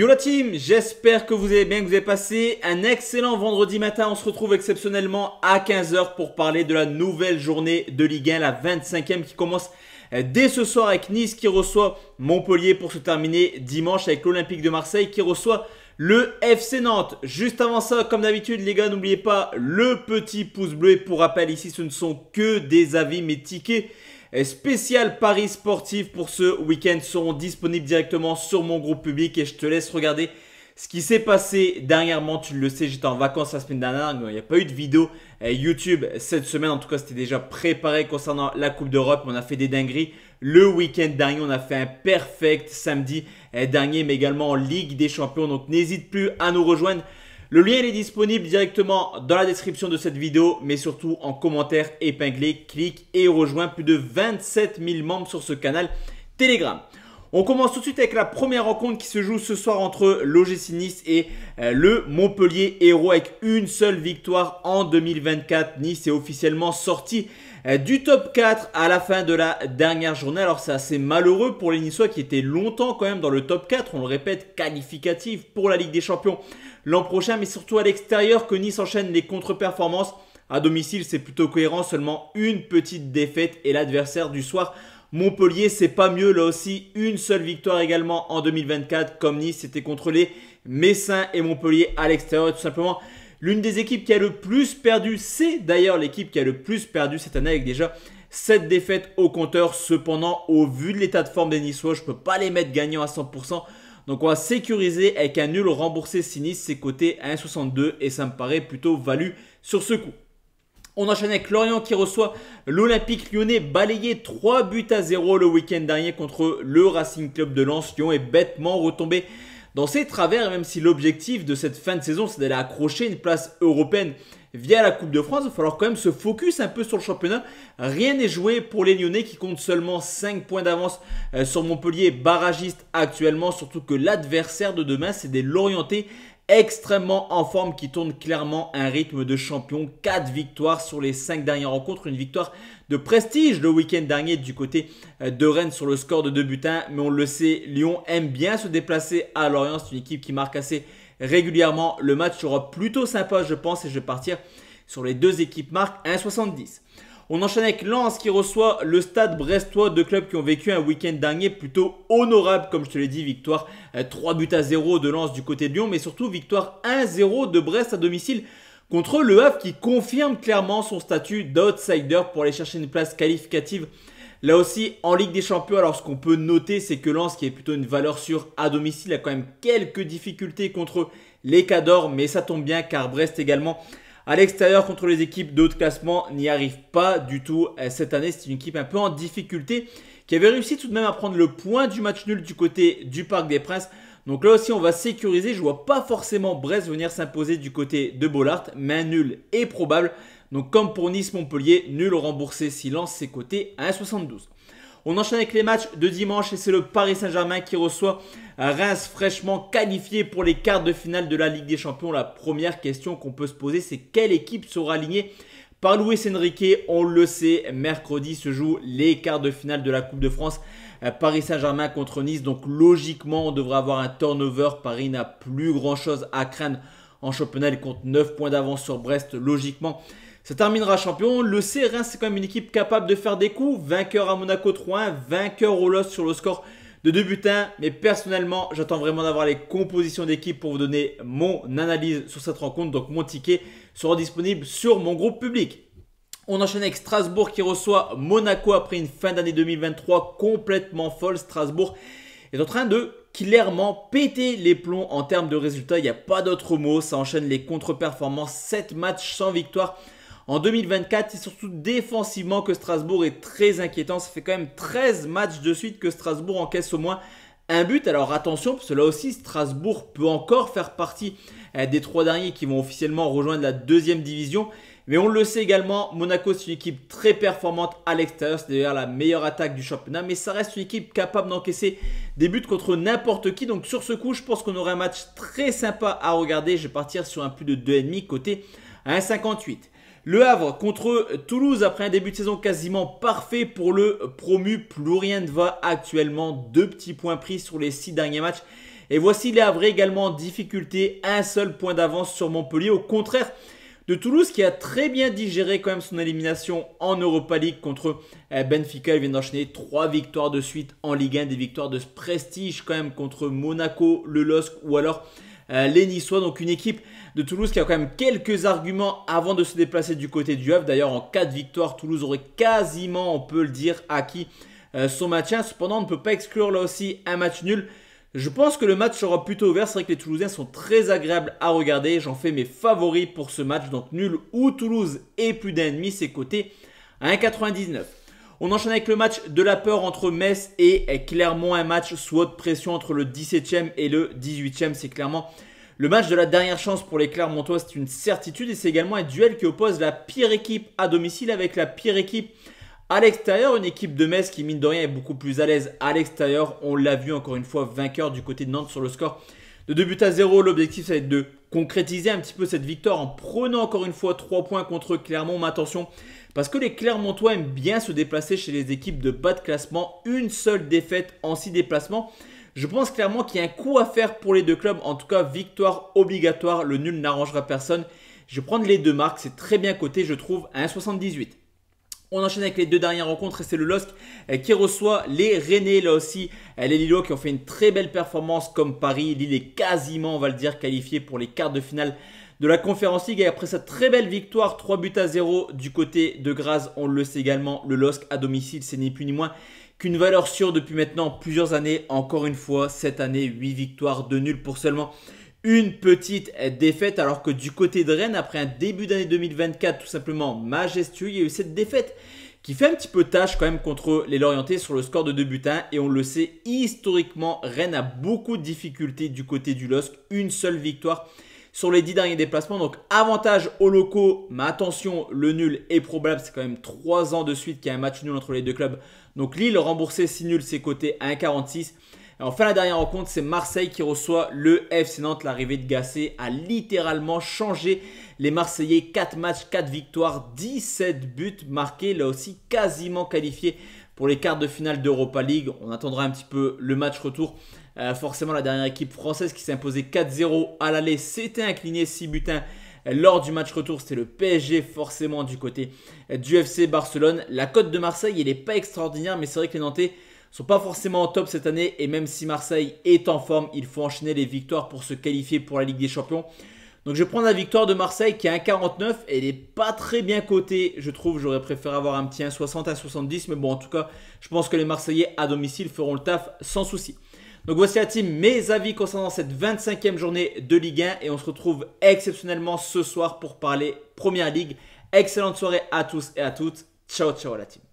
Yo la team, j'espère que vous avez bien, que vous avez passé un excellent vendredi matin. On se retrouve exceptionnellement à 15h pour parler de la nouvelle journée de Ligue 1, la 25e qui commence euh, dès ce soir avec Nice qui reçoit Montpellier pour se terminer dimanche avec l'Olympique de Marseille qui reçoit le FC Nantes. Juste avant ça, comme d'habitude les gars, n'oubliez pas le petit pouce bleu. Et pour rappel, ici ce ne sont que des avis mais tickets spéciales paris sportif pour ce week-end seront disponibles directement sur mon groupe public et je te laisse regarder ce qui s'est passé dernièrement, tu le sais, j'étais en vacances la semaine dernière, il n'y a pas eu de vidéo eh, YouTube cette semaine. En tout cas, c'était déjà préparé concernant la Coupe d'Europe. On a fait des dingueries. Le week-end dernier, on a fait un perfect samedi eh, dernier, mais également en Ligue des Champions. Donc n'hésite plus à nous rejoindre. Le lien est disponible directement dans la description de cette vidéo, mais surtout en commentaire épinglé. Clique et rejoins plus de 27 000 membres sur ce canal Telegram. On commence tout de suite avec la première rencontre qui se joue ce soir entre l'OGC Nice et euh, le Montpellier Héros avec une seule victoire en 2024. Nice est officiellement sorti euh, du top 4 à la fin de la dernière journée. Alors c'est assez malheureux pour les Niçois qui étaient longtemps quand même dans le top 4, on le répète, qualificatif pour la Ligue des Champions l'an prochain, mais surtout à l'extérieur que Nice enchaîne les contre-performances. À domicile, c'est plutôt cohérent, seulement une petite défaite et l'adversaire du soir Montpellier, c'est pas mieux là aussi. Une seule victoire également en 2024, comme Nice, c'était contrôlé Messin et Montpellier à l'extérieur. Tout simplement, L'une des équipes qui a le plus perdu, c'est d'ailleurs l'équipe qui a le plus perdu cette année avec déjà 7 défaites au compteur. Cependant, au vu de l'état de forme des Niçois, je ne peux pas les mettre gagnants à 100%. Donc on va sécuriser avec un nul remboursé sinistre, c'est coté à 1,62 et ça me paraît plutôt valu sur ce coup. On enchaîne avec Lorient qui reçoit l'Olympique lyonnais balayé 3 buts à 0 le week-end dernier contre le Racing Club de Lens. Lyon est bêtement retombé dans ces travers, même si l'objectif de cette fin de saison, c'est d'aller accrocher une place européenne via la Coupe de France, il va falloir quand même se focus un peu sur le championnat. Rien n'est joué pour les Lyonnais qui comptent seulement 5 points d'avance euh, sur Montpellier, barragiste actuellement, surtout que l'adversaire de demain, c'est des Lorientais extrêmement en forme qui tourne clairement un rythme de champion. 4 victoires sur les 5 dernières rencontres, une victoire de prestige le week-end dernier du côté euh, de Rennes sur le score de 2 butins Mais on le sait, Lyon aime bien se déplacer à Lorient. C'est une équipe qui marque assez régulièrement. Le match sera plutôt sympa, je pense, et je vais partir sur les deux équipes marques 1,70. On enchaîne avec Lens qui reçoit le stade brestois, deux clubs qui ont vécu un week-end dernier plutôt honorable, comme je te l'ai dit, victoire 3 euh, buts à 0 de Lens du côté de Lyon, mais surtout victoire 1-0 de Brest à domicile contre Le Havre qui confirme clairement son statut d'outsider pour aller chercher une place qualificative. Là aussi, en Ligue des Champions, alors ce qu'on peut noter, c'est que Lens, qui est plutôt une valeur sûre à domicile, a quand même quelques difficultés contre les Cadors, mais ça tombe bien car Brest également à l'extérieur contre les équipes de haut classement n'y arrive pas du tout euh, cette année. C'est une équipe un peu en difficulté qui avait réussi tout de même à prendre le point du match nul du côté du Parc des Princes. Donc là aussi, on va sécuriser. Je vois pas forcément Brest venir s'imposer du côté de Bollard, mais un nul est probable. Donc comme pour Nice-Montpellier, nul remboursé si lance ses côtés à 1,72. On enchaîne avec les matchs de dimanche et c'est le Paris Saint-Germain qui reçoit euh, Reims fraîchement qualifié pour les quarts de finale de la Ligue des Champions. La première question qu'on peut se poser, c'est quelle équipe sera alignée par Louis Enrique, on le sait, mercredi se jouent les quarts de finale de la Coupe de France. Euh, Paris Saint-Germain contre Nice, donc logiquement on devrait avoir un turnover. Paris n'a plus grand-chose à craindre en championnat, il compte 9 points d'avance sur Brest, logiquement. Ça terminera champion. Le C 1 c'est quand même une équipe capable de faire des coups. Vainqueur à Monaco 3-1, vainqueur au loss sur le score de 2 butins. Mais personnellement, j'attends vraiment d'avoir les compositions d'équipe pour vous donner mon analyse sur cette rencontre. Donc mon ticket sera disponible sur mon groupe public. On enchaîne avec Strasbourg qui reçoit Monaco après une fin d'année 2023 complètement folle. Strasbourg est en train de clairement péter les plombs en termes de résultats. Il n'y a pas d'autre mot. Ça enchaîne les contre-performances. 7 matchs sans victoire. En 2024, c'est surtout défensivement que Strasbourg est très inquiétant. Ça fait quand même 13 matchs de suite que Strasbourg encaisse au moins un but. Alors attention, parce que là aussi, Strasbourg peut encore faire partie euh, des trois derniers qui vont officiellement rejoindre la deuxième division. Mais on le sait également, Monaco c'est une équipe très performante à l'extérieur, c'est d'ailleurs la meilleure attaque du championnat, mais ça reste une équipe capable d'encaisser des buts contre n'importe qui. Donc sur ce coup, je pense qu'on aurait un match très sympa à regarder. Je vais partir sur un plus de 2,5 côté 1,58. Le Havre contre Toulouse après un début de saison quasiment parfait pour le promu. Plus rien ne va actuellement. Deux petits points pris sur les six derniers matchs. Et voici les Havre également en difficulté. Un seul point d'avance sur Montpellier. Au contraire de Toulouse qui a très bien digéré quand même son élimination en Europa League contre eh, Benfica. Il vient d'enchaîner trois victoires de suite en Ligue 1. Des victoires de prestige quand même contre Monaco, le LOSC ou alors euh, les Niçois. Donc une équipe de Toulouse qui a quand même quelques arguments avant de se déplacer du côté du Havre. D'ailleurs, en cas de victoire, Toulouse aurait quasiment, on peut le dire, acquis euh, son maintien. Cependant, on ne peut pas exclure là aussi un match nul. Je pense que le match sera plutôt ouvert. C'est vrai que les Toulousains sont très agréables à regarder. J'en fais mes favoris pour ce match. Donc nul ou Toulouse et plus d'un demi, c'est coté à 1,99. On enchaîne avec le match de la peur entre Metz et clairement Un match sous haute pression entre le 17e et le 18e. C'est clairement le match de la dernière chance pour les Clermontois. C'est une certitude et c'est également un duel qui oppose la pire équipe à domicile avec la pire équipe à l'extérieur, une équipe de Metz qui, mine de rien, est beaucoup plus à l'aise à l'extérieur. On l'a vu encore une fois, vainqueur du côté de Nantes sur le score de 2 buts à 0. L'objectif, ça va être de concrétiser un petit peu cette victoire en prenant encore une fois 3 points contre Clermont. Mais attention, parce que les Clermontois aiment bien se déplacer chez les équipes de bas de classement. Une seule défaite en 6 déplacements. Je pense clairement qu'il y a un coup à faire pour les deux clubs. En tout cas, victoire obligatoire. Le nul n'arrangera personne. Je vais prendre les deux marques. C'est très bien coté, je trouve, à 1,78. On enchaîne avec les deux dernières rencontres et c'est le LOSC qui reçoit les Rennais. Là aussi, euh, les Lilo qui ont fait une très belle performance comme Paris. Lille est quasiment, on va le dire, qualifié pour les quarts de finale de la Conférence League. Et après sa très belle victoire, 3 buts à 0 du côté de Graz, on le sait également, le LOSC à domicile, c'est ni plus ni moins qu'une valeur sûre depuis maintenant plusieurs années. Encore une fois, cette année, 8 victoires de nul pour seulement une petite défaite alors que du côté de Rennes, après un début d'année 2024 tout simplement majestueux, il y a eu cette défaite qui fait un petit peu tâche quand même contre les Lorientais sur le score de 2 buts 1. Et on le sait, historiquement, Rennes a beaucoup de difficultés du côté du LOSC. Une seule victoire sur les 10 derniers déplacements. Donc avantage aux locaux, mais attention, le nul est probable. C'est quand même 3 ans de suite qu'il y a un match nul entre les deux clubs. Donc Lille remboursé si nul ses côtés à 1,46 enfin, la dernière rencontre, c'est Marseille qui reçoit le FC Nantes. L'arrivée de Gasset a littéralement changé les Marseillais. 4 matchs, 4 victoires, 17 buts marqués. Là aussi, quasiment qualifié pour les quarts de finale d'Europa League. On attendra un petit peu le match retour. Euh, forcément, la dernière équipe française qui s'est imposée 4-0 à l'aller s'était inclinée 6 buts lors du match retour, c'était le PSG forcément du côté du FC Barcelone. La cote de Marseille, elle n'est pas extraordinaire, mais c'est vrai que les Nantais sont pas forcément en top cette année et même si Marseille est en forme, il faut enchaîner les victoires pour se qualifier pour la Ligue des Champions. Donc je vais prendre la victoire de Marseille qui est 1,49 et elle n'est pas très bien cotée, je trouve. J'aurais préféré avoir un petit 1,60 à 70, mais bon, en tout cas, je pense que les Marseillais à domicile feront le taf sans souci. Donc voici la team, mes avis concernant cette 25e journée de Ligue 1 et on se retrouve exceptionnellement ce soir pour parler Première Ligue. Excellente soirée à tous et à toutes. Ciao, ciao la team.